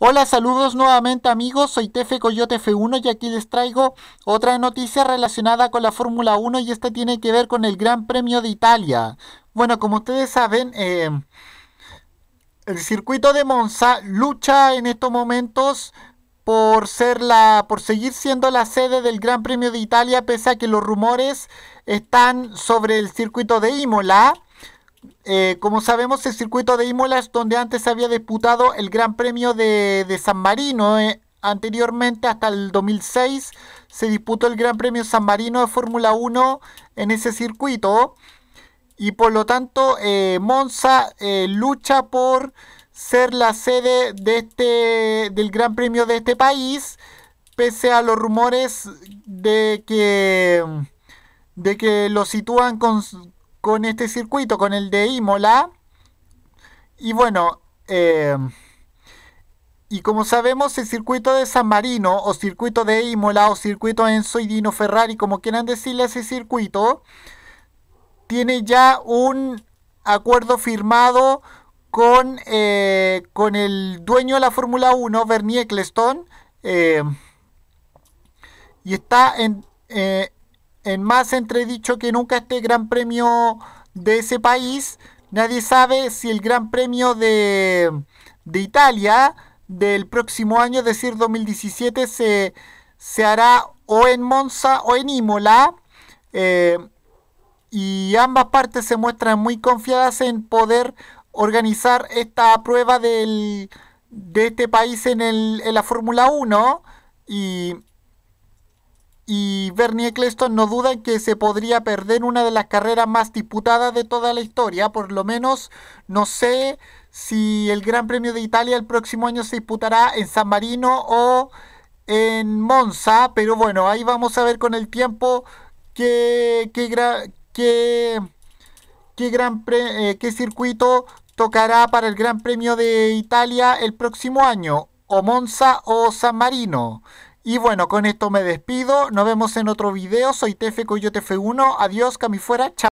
Hola, saludos nuevamente amigos, soy Tefe Coyote F1 y aquí les traigo otra noticia relacionada con la Fórmula 1 y esta tiene que ver con el Gran Premio de Italia. Bueno, como ustedes saben, em, el circuito de Monza lucha en estos momentos por, ser la, por seguir siendo la sede del Gran Premio de Italia, pese a que los rumores están sobre el circuito de Imola. Eh, como sabemos, el circuito de Imola es donde antes se había disputado el Gran Premio de, San Marino. Eh, anteriormente, hasta el 2006, se disputó el Gran Premio San Marino de Fórmula 1 en ese circuito. Y por lo tanto, eh, Monza lucha por ser la sede de este, del Gran Premio de este país, pese a los rumores de que, de que lo sitúan con, con este circuito, con el de Imola. Y bueno, eh, y como sabemos, el circuito de San Marino, o circuito de Imola, o circuito Enzo y Ferrari, como quieran decirle ese circuito, tiene ya un acuerdo firmado con, eh, con el dueño de la Fórmula 1, Bernie Ecclestone, eh, y está en, en más entredicho que nunca este Gran Premio de ese país. Nadie sabe si el Gran Premio de, Italia del próximo año, es decir, 2017, se, hará o en Monza o en Imola. Eh, y ambas partes se muestran muy confiadas en poder organizar esta prueba de este país en, en la Fórmula 1. Y, y Bernie Eccleston no duda en que se podría perder una de las carreras más disputadas de toda la historia, por lo menos no sé si el Gran Premio de Italia el próximo año se disputará en San Marino o en Monza, pero bueno, ahí vamos a ver con el tiempo qué, qué, qué, gran eh, qué circuito tocará para el Gran Premio de Italia el próximo año, o Monza o San Marino. Y bueno, con esto me despido. Nos vemos en otro video. Soy y yo tefe 1 Adiós, Cami fuera. Chao.